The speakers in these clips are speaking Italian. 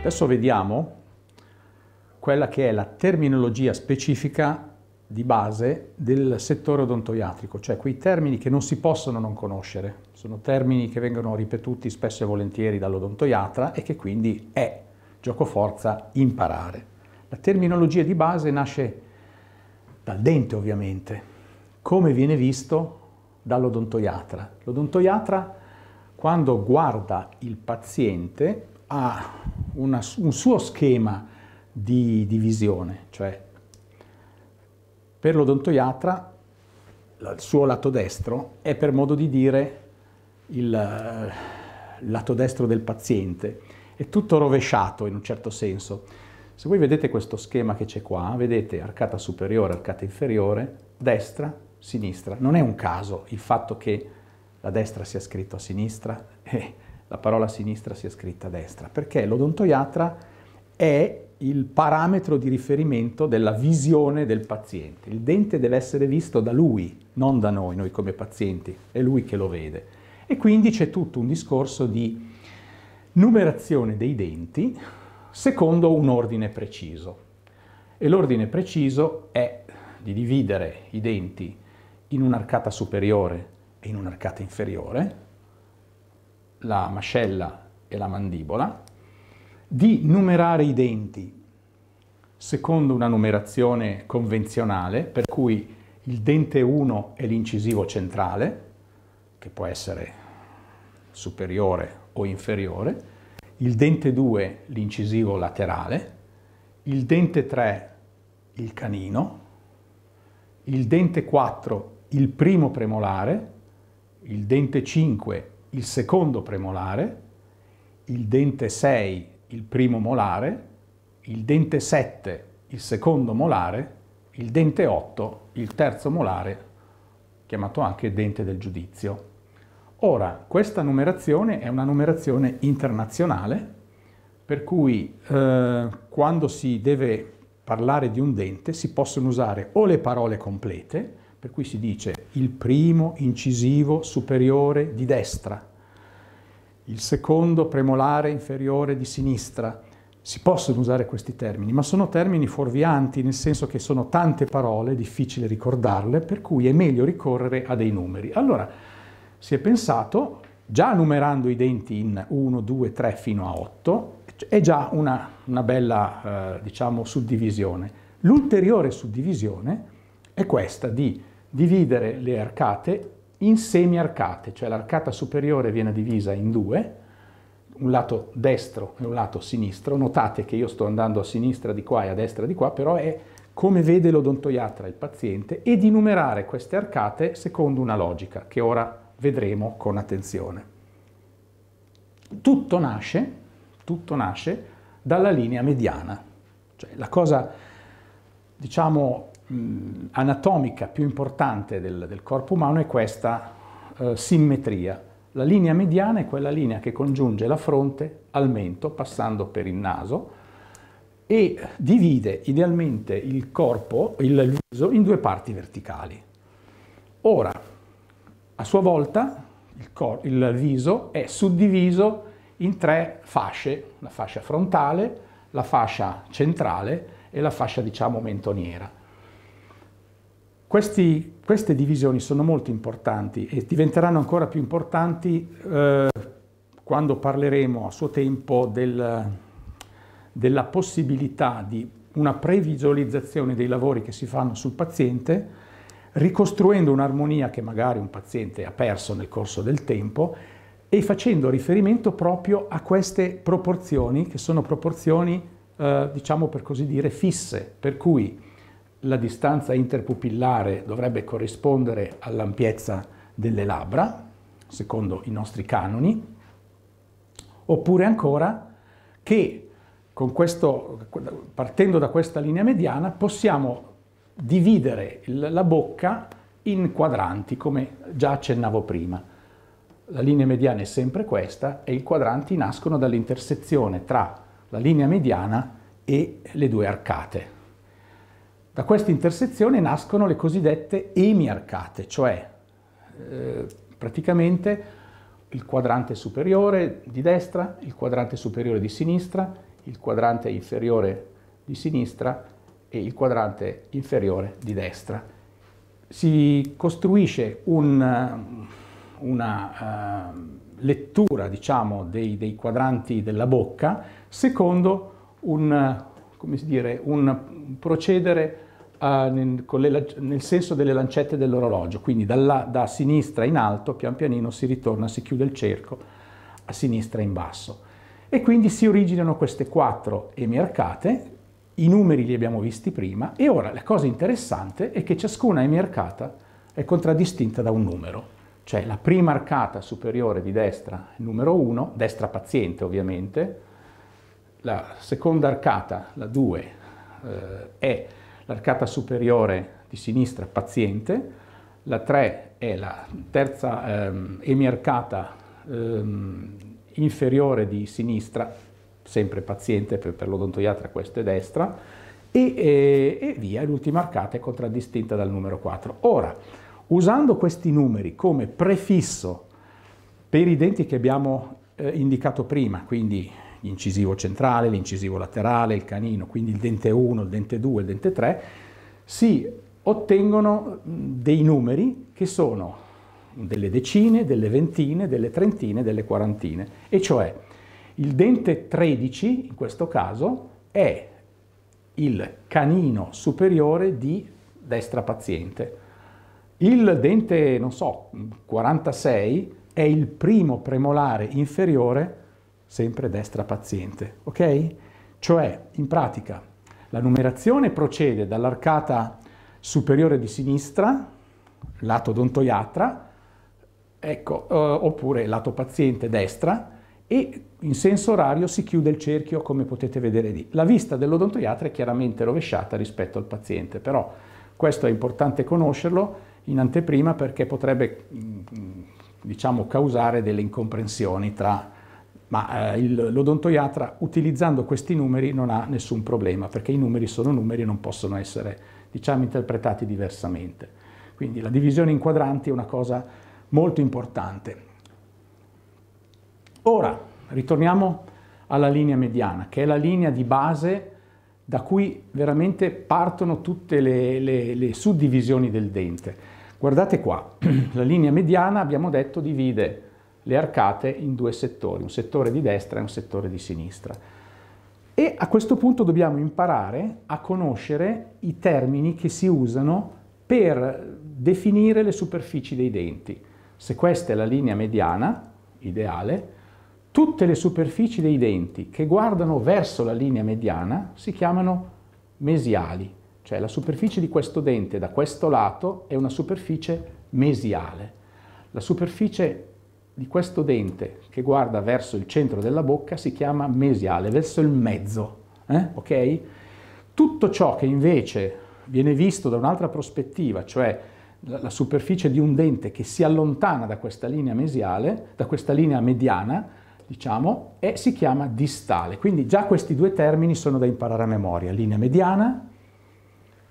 Adesso vediamo quella che è la terminologia specifica di base del settore odontoiatrico, cioè quei termini che non si possono non conoscere, sono termini che vengono ripetuti spesso e volentieri dall'odontoiatra e che quindi è gioco forza imparare. La terminologia di base nasce dal dente ovviamente, come viene visto dall'odontoiatra. L'odontoiatra quando guarda il paziente ha una, un suo schema di divisione, cioè per l'odontoiatra il suo lato destro è per modo di dire il eh, lato destro del paziente, è tutto rovesciato in un certo senso. Se voi vedete questo schema che c'è qua, vedete arcata superiore, arcata inferiore, destra, sinistra. Non è un caso il fatto che la destra sia scritta a sinistra. Eh la parola sinistra sia scritta a destra, perché l'odontoiatra è il parametro di riferimento della visione del paziente. Il dente deve essere visto da lui, non da noi, noi come pazienti, è lui che lo vede. E quindi c'è tutto un discorso di numerazione dei denti secondo un ordine preciso. E l'ordine preciso è di dividere i denti in un'arcata superiore e in un'arcata inferiore, la mascella e la mandibola, di numerare i denti secondo una numerazione convenzionale, per cui il dente 1 è l'incisivo centrale, che può essere superiore o inferiore, il dente 2 l'incisivo laterale, il dente 3 il canino, il dente 4 il primo premolare, il dente 5 il secondo premolare, il dente 6 il primo molare, il dente 7 il secondo molare, il dente 8 il terzo molare, chiamato anche dente del giudizio. Ora, questa numerazione è una numerazione internazionale, per cui eh, quando si deve parlare di un dente si possono usare o le parole complete, per cui si dice il primo incisivo superiore di destra, il secondo premolare inferiore di sinistra. Si possono usare questi termini, ma sono termini fuorvianti, nel senso che sono tante parole, difficile ricordarle, per cui è meglio ricorrere a dei numeri. Allora, si è pensato, già numerando i denti in 1, 2, 3 fino a 8, è già una, una bella, eh, diciamo, suddivisione. L'ulteriore suddivisione è questa di dividere le arcate in semiarcate, cioè l'arcata superiore viene divisa in due, un lato destro e un lato sinistro. Notate che io sto andando a sinistra di qua e a destra di qua, però è come vede l'odontoiatra il paziente e di numerare queste arcate secondo una logica che ora vedremo con attenzione. Tutto nasce, tutto nasce dalla linea mediana, cioè la cosa diciamo mh, anatomica più importante del, del, corpo umano è questa eh, simmetria. La linea mediana è quella linea che congiunge la fronte al mento, passando per il naso, e divide idealmente il corpo, il viso, in due parti verticali. Ora, a sua volta, il, il, viso è suddiviso in tre fasce, la fascia frontale, la fascia centrale e la fascia, diciamo, mentoniera. Questi, queste divisioni sono molto importanti e diventeranno ancora più importanti eh, quando parleremo a suo tempo del, della possibilità di una previsualizzazione dei lavori che si fanno sul paziente, ricostruendo un'armonia che magari un paziente ha perso nel corso del tempo e facendo riferimento proprio a queste proporzioni che sono proporzioni, eh, diciamo per così dire, fisse, per cui la distanza interpupillare dovrebbe corrispondere all'ampiezza delle labbra, secondo i nostri canoni, oppure ancora che questo, partendo da questa linea mediana possiamo dividere la bocca in quadranti, come già accennavo prima. La linea mediana è sempre questa e i quadranti nascono dall'intersezione tra la linea mediana e le due arcate. Da questa intersezione nascono le cosiddette emiarcate, cioè eh, praticamente il quadrante superiore di destra, il quadrante superiore di sinistra, il quadrante inferiore di sinistra e il quadrante inferiore di destra. Si costruisce un, una uh, lettura diciamo, dei, dei, quadranti della bocca secondo un, come si dire, un procedere Uh, nel, le, nel, senso delle lancette dell'orologio, quindi dalla, da sinistra in alto, pian pianino si ritorna, si chiude il cerco, a sinistra in basso. E quindi si originano queste quattro emercate, i numeri li abbiamo visti prima, e ora la cosa interessante è che ciascuna emercata è contraddistinta da un numero, cioè la prima arcata superiore di destra, numero 1, destra paziente ovviamente, la seconda arcata, la 2, eh, è l'arcata superiore di sinistra paziente, la 3 è la terza ehm, emiarcata ehm, inferiore di sinistra, sempre paziente per, per l'odontoiatra questo è destra, e, e, e via, l'ultima arcata è contraddistinta dal numero 4. Ora, usando questi numeri come prefisso per i denti che abbiamo eh, indicato prima, quindi l'incisivo centrale, l'incisivo laterale, il canino, quindi il dente 1, il dente 2, il dente 3, si ottengono dei numeri che sono delle decine, delle ventine, delle trentine, delle quarantine, e cioè il dente 13 in questo caso è il canino superiore di destra paziente. Il dente, non so, 46 è il primo premolare inferiore sempre destra paziente, ok? Cioè, in pratica, la numerazione procede dall'arcata superiore di sinistra, lato odontoiatra, ecco, eh, oppure lato paziente destra, e in senso orario si chiude il cerchio come potete vedere lì. La vista dell'odontoiatra è chiaramente rovesciata rispetto al paziente, però questo è importante conoscerlo in anteprima perché potrebbe mm, mm, diciamo, causare delle incomprensioni tra ma eh, l'odontoiatra utilizzando questi numeri non ha nessun problema perché i numeri sono numeri e non possono essere diciamo, interpretati diversamente. Quindi la divisione in quadranti è una cosa molto importante. Ora ritorniamo alla linea mediana che è la linea di base da cui veramente partono tutte le, le, le suddivisioni del dente. Guardate qua, la linea mediana abbiamo detto divide le arcate in due settori, un settore di destra e un settore di sinistra. E a questo punto dobbiamo imparare a conoscere i termini che si usano per definire le superfici dei denti. Se questa è la linea mediana, ideale, tutte le superfici dei denti che guardano verso la linea mediana si chiamano mesiali, cioè la superficie di questo dente da questo lato è una superficie mesiale. La superficie di questo dente che guarda verso il centro della bocca si chiama mesiale, verso il mezzo, eh? ok? Tutto ciò che invece viene visto da un'altra prospettiva, cioè la superficie di un dente che si allontana da questa linea mesiale, da questa linea mediana, diciamo, e si chiama distale. Quindi già questi due termini sono da imparare a memoria, linea mediana,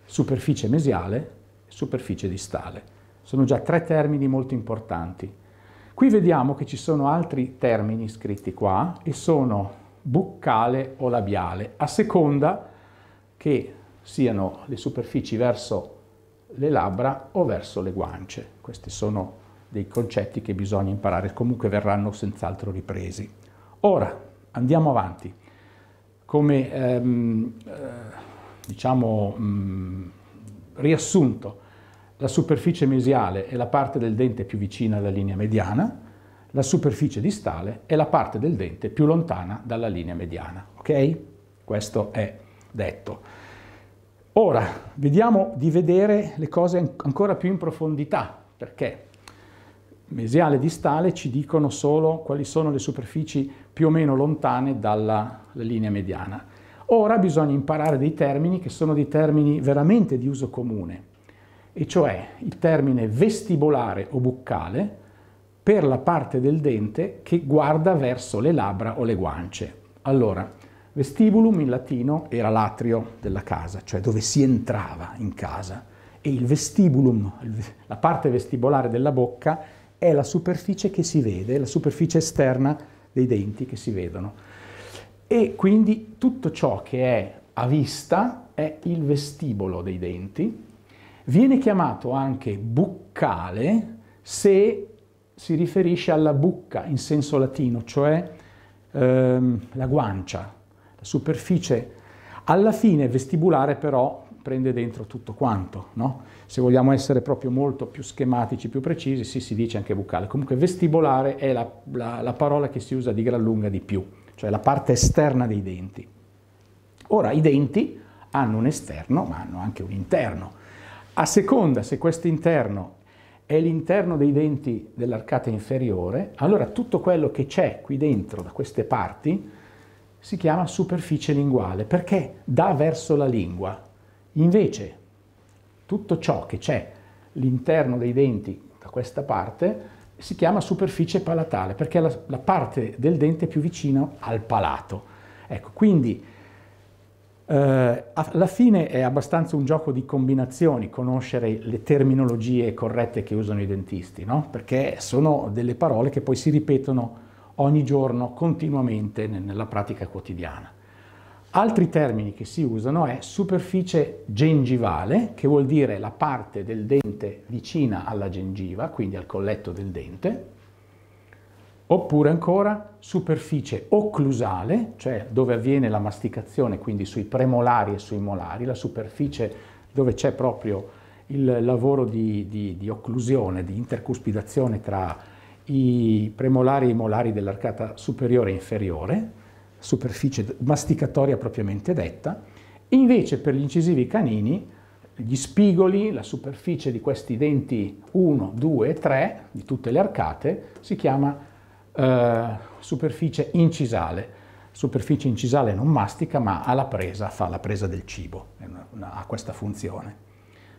superficie mesiale, superficie distale. Sono già tre termini molto importanti. Qui vediamo che ci sono altri termini scritti qua e sono buccale o labiale, a seconda che siano le superfici verso le labbra o verso le guance. Questi sono dei concetti che bisogna imparare, comunque verranno senz'altro ripresi. Ora, andiamo avanti. Come ehm, eh, diciamo mh, mm, riassunto, la superficie mesiale è la parte del dente più vicina alla linea mediana, la superficie distale è la parte del dente più lontana dalla linea mediana. Ok? Questo è detto. Ora vediamo di vedere le cose ancora più in profondità, perché mesiale e distale ci dicono solo quali sono le superfici più o meno lontane dalla linea mediana. Ora bisogna imparare dei termini che sono dei termini veramente di uso comune e cioè il termine vestibolare o buccale per la parte del dente che guarda verso le labbra o le guance. Allora, vestibulum in latino era l'atrio della casa, cioè dove si entrava in casa, e il vestibulum, la parte vestibolare della bocca, è la superficie che si vede, la superficie esterna dei denti che si vedono. E quindi tutto ciò che è a vista è il vestibolo dei denti, Viene chiamato anche buccale se si riferisce alla bucca in senso latino, cioè ehm, la guancia, la superficie. Alla fine vestibulare però prende dentro tutto quanto, no? Se vogliamo essere proprio molto più schematici, più precisi, sì, si dice anche buccale. Comunque vestibolare è la, la, la parola che si usa di gran lunga di più, cioè la parte esterna dei denti. Ora, i denti hanno un esterno, ma hanno anche un interno. A seconda se questo interno è l'interno dei denti dell'arcata inferiore, allora tutto quello che c'è qui dentro, da queste parti, si chiama superficie linguale, perché dà verso la lingua. Invece, tutto ciò che c'è l'interno dei denti da questa parte si chiama superficie palatale, perché è la, la parte del dente più vicina al palato. Ecco, quindi eh, alla fine è abbastanza un gioco di combinazioni conoscere le terminologie corrette che usano i dentisti, no? perché sono delle parole che poi si ripetono ogni giorno continuamente nella pratica quotidiana. Altri termini che si usano è superficie gengivale, che vuol dire la parte del dente vicina alla gengiva, quindi al colletto del dente, oppure ancora superficie occlusale, cioè dove avviene la masticazione, quindi sui premolari e sui molari, la superficie dove c'è proprio il lavoro di, di, di, occlusione, di intercuspidazione tra i premolari e i molari dell'arcata superiore e inferiore, superficie masticatoria propriamente detta, invece per gli incisivi canini gli spigoli, la superficie di questi denti 1, 2 e 3 di tutte le arcate si chiama eh, superficie incisale. Superficie incisale non mastica ma ha la presa, fa la presa del cibo, ha questa funzione.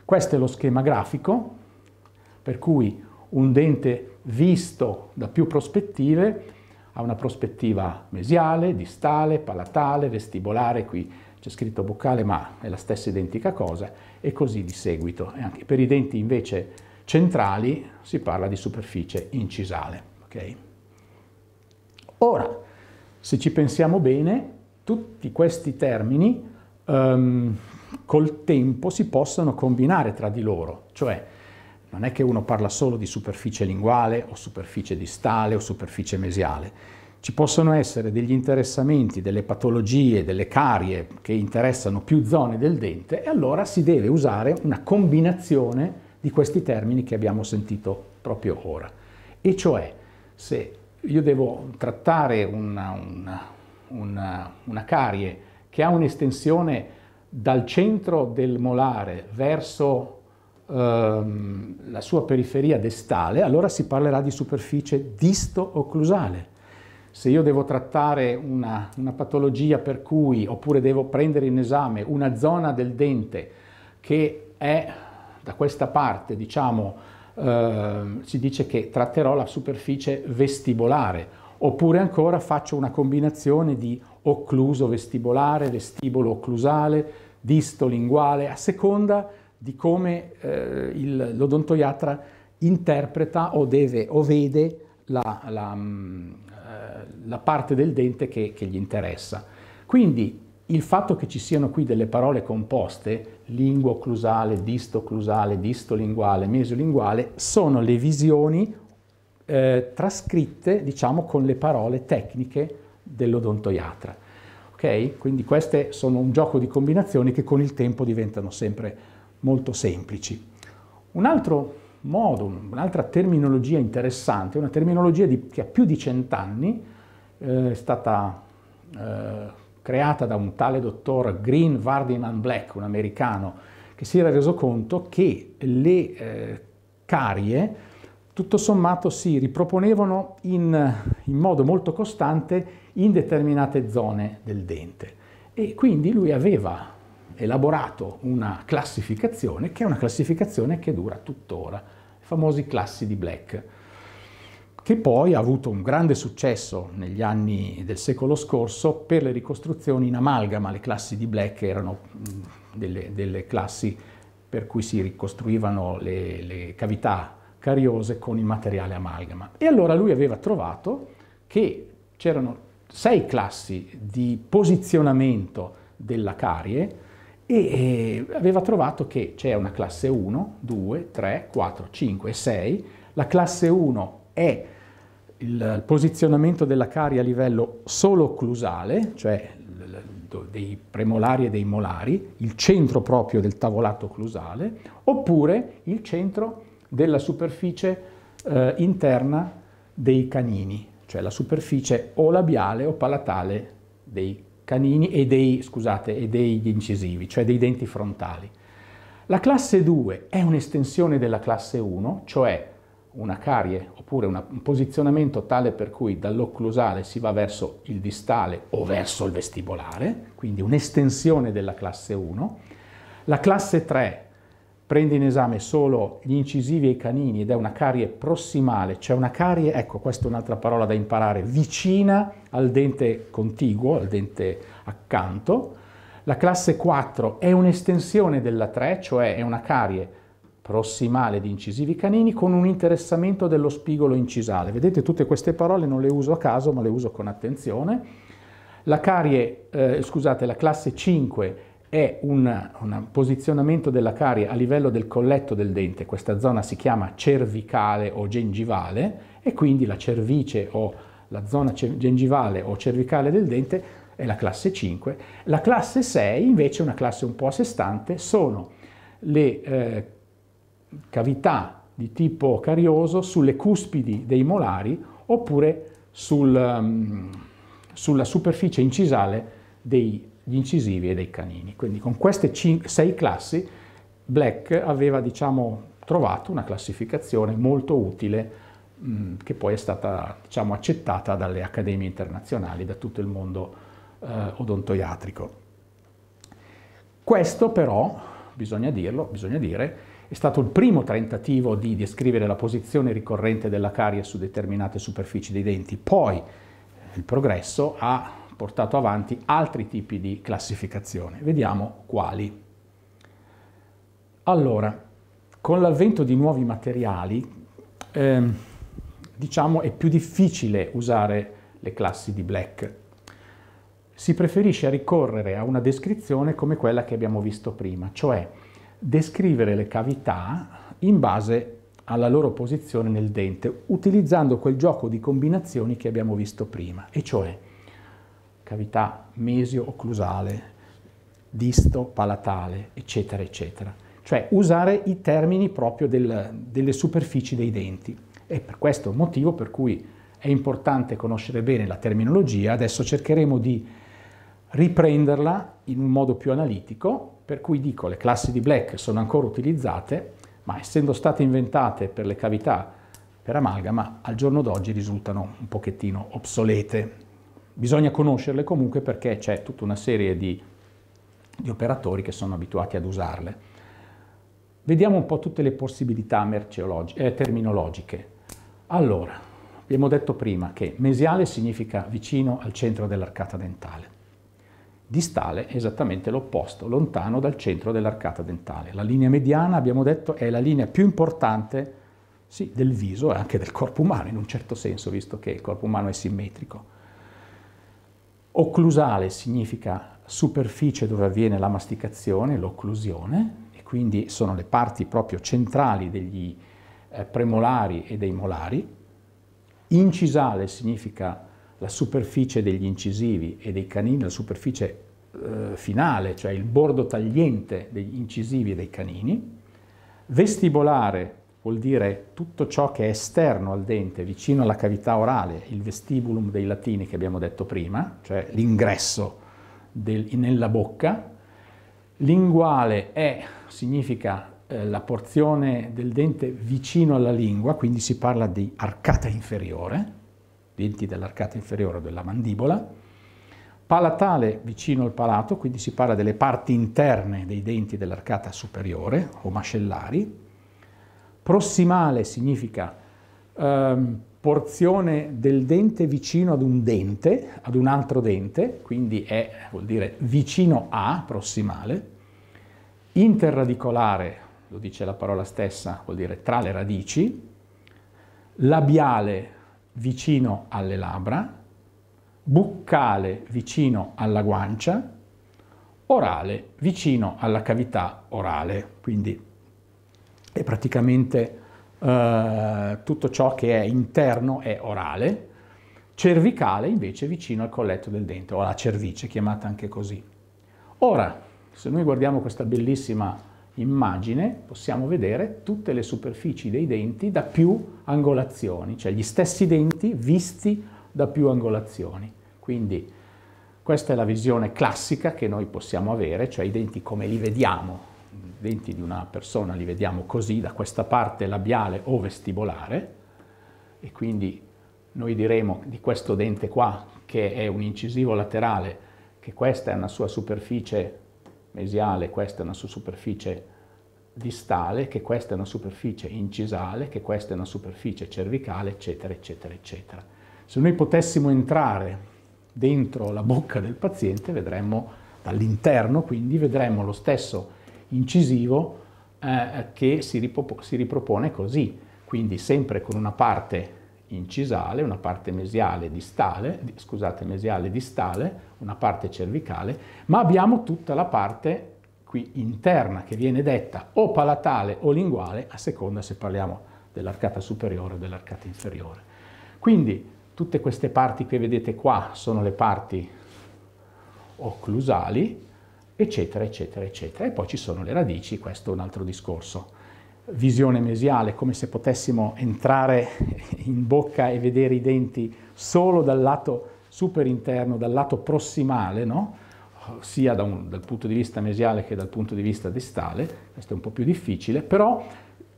Questo è lo schema grafico per cui un dente visto da più prospettive ha una prospettiva mesiale, distale, palatale, vestibolare, qui c'è scritto boccale ma è la stessa identica cosa e così di seguito. E anche per i denti invece centrali si parla di superficie incisale. Okay? Ora, se ci pensiamo bene, tutti questi termini um, col tempo si possono combinare tra di loro, cioè non è che uno parla solo di superficie linguale o superficie distale o superficie mesiale. Ci possono essere degli interessamenti, delle patologie, delle carie che interessano più zone del dente e allora si deve usare una combinazione di questi termini che abbiamo sentito proprio ora. E cioè, se io devo trattare una, una, una, una carie che ha un'estensione dal centro del molare verso ehm, la sua periferia destale, allora si parlerà di superficie disto-occlusale. Se io devo trattare una, una patologia per cui, oppure devo prendere in esame una zona del dente che è da questa parte, diciamo, Ehm, si dice che tratterò la superficie vestibolare, oppure ancora faccio una combinazione di occluso vestibolare, vestibolo occlusale, distolinguale, a seconda di come eh, l'odontoiatra interpreta o, deve, o vede la, la, mm, eh, la, parte del dente che, che gli interessa. Quindi il fatto che ci siano qui delle parole composte, lingua occlusale, distoclusale, distolinguale, mesolinguale, sono le visioni eh, trascritte, diciamo, con le parole tecniche dell'odontoiatra. Ok? Quindi queste sono un gioco di combinazioni che con il tempo diventano sempre molto semplici. Un altro modo, un'altra terminologia interessante, una terminologia di, che ha più di cent'anni, eh, è stata... Eh, creata da un tale dottor Green Vardinan Black, un americano, che si era reso conto che le eh, carie tutto sommato si riproponevano in, in modo molto costante in determinate zone del dente. E quindi lui aveva elaborato una classificazione che è una classificazione che dura tuttora, i famosi classi di Black che poi ha avuto un grande successo negli anni del secolo scorso per le ricostruzioni in amalgama. Le classi di Black erano delle, delle classi per cui si ricostruivano le, le cavità cariose con il materiale amalgama. E allora lui aveva trovato che c'erano sei classi di posizionamento della carie e aveva trovato che c'è una classe 1, 2, 3, 4, 5 e 6. La classe 1 è il posizionamento della carie a livello solo occlusale, cioè dei premolari e dei molari, il centro proprio del tavolato occlusale, oppure il centro della superficie eh, interna dei canini, cioè la superficie o labiale o palatale dei canini e, dei, scusate, e degli incisivi, cioè dei denti frontali. La classe 2 è un'estensione della classe 1, cioè una carie oppure una, un posizionamento tale per cui dall'occlusale si va verso il distale o verso il vestibolare, quindi un'estensione della classe 1. La classe 3 prende in esame solo gli incisivi e i canini ed è una carie prossimale, cioè una carie, ecco questa è un'altra parola da imparare, vicina al dente contiguo, al dente accanto. La classe 4 è un'estensione della 3, cioè è una carie prossimale di incisivi canini con un interessamento dello spigolo incisale. Vedete tutte queste parole non le uso a caso ma le uso con attenzione. La carie, eh, scusate, la classe 5 è un, posizionamento della carie a livello del colletto del dente, questa zona si chiama cervicale o gengivale e quindi la cervice o la zona gengivale o cervicale del dente è la classe 5. La classe 6 invece è una classe un po' a sé stante, sono le eh, cavità di tipo carioso sulle cuspidi dei molari oppure sul, um, sulla superficie incisale degli incisivi e dei canini. Quindi con queste sei classi Black aveva diciamo, trovato una classificazione molto utile mm, che poi è stata diciamo, accettata dalle accademie internazionali, da tutto il mondo eh, odontoiatrico. Questo però, bisogna dirlo, bisogna dire, è stato il primo tentativo di descrivere la posizione ricorrente della carie su determinate superfici dei denti. Poi il progresso ha portato avanti altri tipi di classificazione. Vediamo quali. Allora, con l'avvento di nuovi materiali, ehm, diciamo è più difficile usare le classi di Black. Si preferisce ricorrere a una descrizione come quella che abbiamo visto prima, cioè descrivere le cavità in base alla loro posizione nel dente, utilizzando quel gioco di combinazioni che abbiamo visto prima, e cioè cavità mesio-occlusale, disto-palatale, eccetera, eccetera. Cioè usare i termini proprio del, delle superfici dei denti. E per questo motivo per cui è importante conoscere bene la terminologia, adesso cercheremo di riprenderla in un modo più analitico per cui dico le classi di Black sono ancora utilizzate, ma essendo state inventate per le cavità per amalgama, al giorno d'oggi risultano un pochettino obsolete. Bisogna conoscerle comunque perché c'è tutta una serie di, di operatori che sono abituati ad usarle. Vediamo un po' tutte le possibilità eh, terminologiche. Allora, abbiamo detto prima che mesiale significa vicino al centro dell'arcata dentale. Distale è esattamente l'opposto, lontano dal centro dell'arcata dentale. La linea mediana, abbiamo detto, è la linea più importante sì, del viso e anche del corpo umano, in un certo senso, visto che il corpo umano è simmetrico. Occlusale significa superficie dove avviene la masticazione, l'occlusione, e quindi sono le parti proprio centrali degli eh, premolari e dei molari. Incisale significa la superficie degli incisivi e dei canini, la superficie eh, finale, cioè il bordo tagliente degli incisivi e dei canini. Vestibolare vuol dire tutto ciò che è esterno al dente, vicino alla cavità orale, il vestibulum dei latini che abbiamo detto prima, cioè l'ingresso nella bocca. Linguale è, significa eh, la porzione del dente vicino alla lingua, quindi si parla di arcata inferiore denti dell'arcata inferiore o della mandibola, palatale vicino al palato, quindi si parla delle parti interne dei denti dell'arcata superiore o mascellari, prossimale significa ehm, porzione del dente vicino ad un dente, ad un altro dente, quindi è, vuol dire vicino a, prossimale, interradicolare, lo dice la parola stessa, vuol dire tra le radici, labiale vicino alle labbra, buccale vicino alla guancia, orale vicino alla cavità orale. Quindi è praticamente eh, tutto ciò che è interno è orale, cervicale invece vicino al colletto del dente, o alla cervice, chiamata anche così. Ora, se noi guardiamo questa bellissima immagine possiamo vedere tutte le superfici dei denti da più angolazioni, cioè gli stessi denti visti da più angolazioni. Quindi questa è la visione classica che noi possiamo avere, cioè i denti come li vediamo. I denti di una persona li vediamo così, da questa parte labiale o vestibolare, e quindi noi diremo di questo dente qua, che è un incisivo laterale, che questa è una sua superficie mesiale, questa è una superficie distale, che questa è una superficie incisale, che questa è una superficie cervicale, eccetera, eccetera, eccetera. Se noi potessimo entrare dentro la bocca del paziente, vedremmo dall'interno, quindi vedremmo lo stesso incisivo eh, che si, si ripropone così, quindi sempre con una parte incisale, una parte mesiale distale, scusate, mesiale distale, una parte cervicale, ma abbiamo tutta la parte qui interna che viene detta o palatale o linguale a seconda se parliamo dell'arcata superiore o dell'arcata inferiore. Quindi tutte queste parti che vedete qua sono le parti occlusali, eccetera, eccetera, eccetera. E poi ci sono le radici, questo è un altro discorso visione mesiale, come se potessimo entrare in bocca e vedere i denti solo dal lato super interno, dal lato prossimale, no? sia da un, dal punto di vista mesiale che dal punto di vista distale, questo è un po' più difficile, però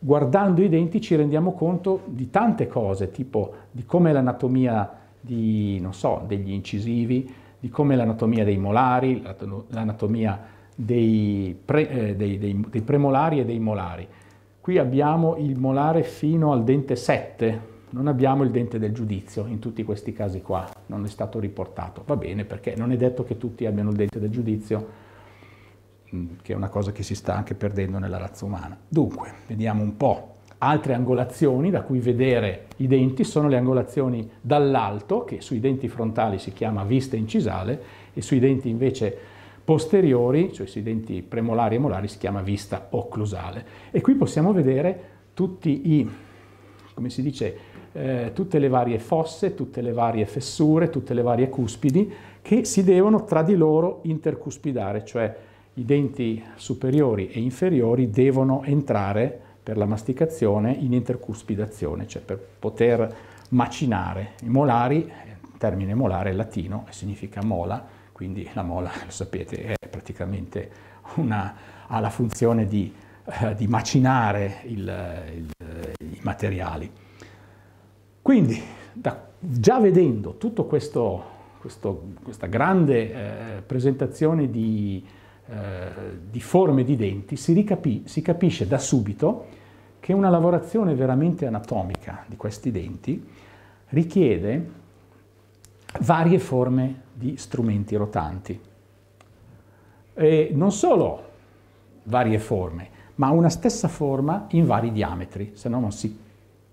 guardando i denti ci rendiamo conto di tante cose, tipo di come l'anatomia di, so, degli incisivi, di come l'anatomia dei molari, l'anatomia dei, pre, eh, dei, dei, dei premolari e dei molari. Qui abbiamo il molare fino al dente 7, non abbiamo il dente del giudizio in tutti questi casi qua, non è stato riportato. Va bene perché non è detto che tutti abbiano il dente del giudizio, mm, che è una cosa che si sta anche perdendo nella razza umana. Dunque, vediamo un po'. Altre angolazioni da cui vedere i denti sono le angolazioni dall'alto, che sui denti frontali si chiama vista incisale, e sui denti invece posteriori, cioè sui denti premolari e molari, si chiama vista occlusale. E qui possiamo vedere tutti i, come si dice, eh, tutte le varie fosse, tutte le varie fessure, tutte le varie cuspidi che si devono tra di loro intercuspidare, cioè i denti superiori e inferiori devono entrare per la masticazione in intercuspidazione, cioè per poter macinare. I molari, termine molare è latino e significa mola, quindi la mola, lo sapete, è praticamente una, ha la funzione di, eh, di macinare il, il, eh, i materiali. Quindi, da, già vedendo tutta questa grande eh, presentazione di, eh, di, forme di denti, si, ricapì, si capisce da subito che una lavorazione veramente anatomica di questi denti richiede varie forme di strumenti rotanti. E non solo varie forme, ma una stessa forma in vari diametri, se no non si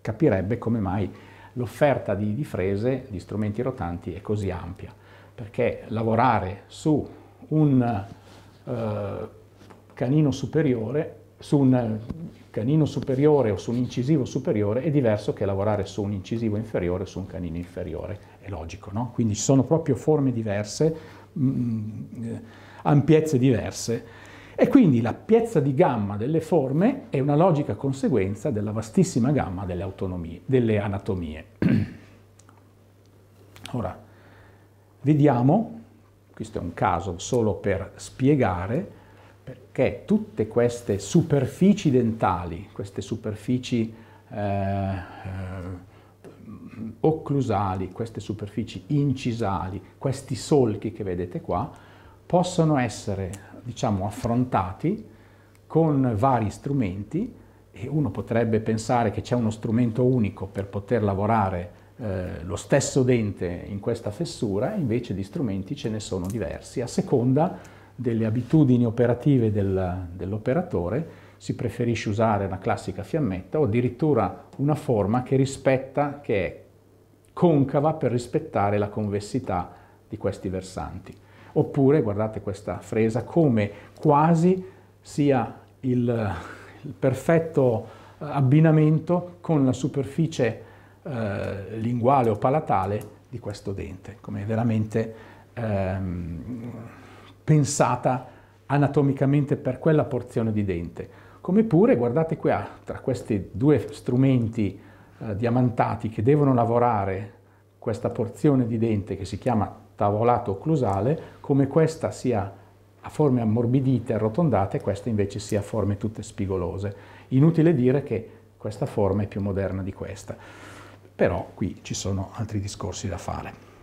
capirebbe come mai l'offerta di, di frese, di strumenti rotanti, è così ampia, perché lavorare su un eh, canino superiore, su un canino superiore o su un incisivo superiore è diverso che lavorare su un incisivo inferiore o su un canino inferiore è logico, no? quindi ci sono proprio forme diverse, mh, mm, eh, ampiezze diverse. E quindi l'ampiezza di gamma delle forme è una logica conseguenza della vastissima gamma delle, delle anatomie. Ora, vediamo, questo è un caso solo per spiegare, perché tutte queste superfici dentali, queste superfici eh, eh occlusali, queste superfici incisali, questi solchi che vedete qua, possono essere diciamo, affrontati con vari strumenti e uno potrebbe pensare che c'è uno strumento unico per poter lavorare eh, lo stesso dente in questa fessura, invece di strumenti ce ne sono diversi. A seconda delle abitudini operative del, dell'operatore si preferisce usare una classica fiammetta o addirittura una forma che rispetta, che è concava per rispettare la convessità di questi versanti. Oppure, guardate questa fresa, come quasi sia il, il perfetto eh, abbinamento con la superficie eh, linguale o palatale di questo dente, come è veramente ehm, pensata anatomicamente per quella porzione di dente. Come pure, guardate qua, tra questi due strumenti eh, diamantati che devono lavorare questa porzione di dente che si chiama tavolato occlusale, come questa sia a forme ammorbidite, arrotondate, questa invece sia a forme tutte spigolose. Inutile dire che questa forma è più moderna di questa. Però qui ci sono altri discorsi da fare.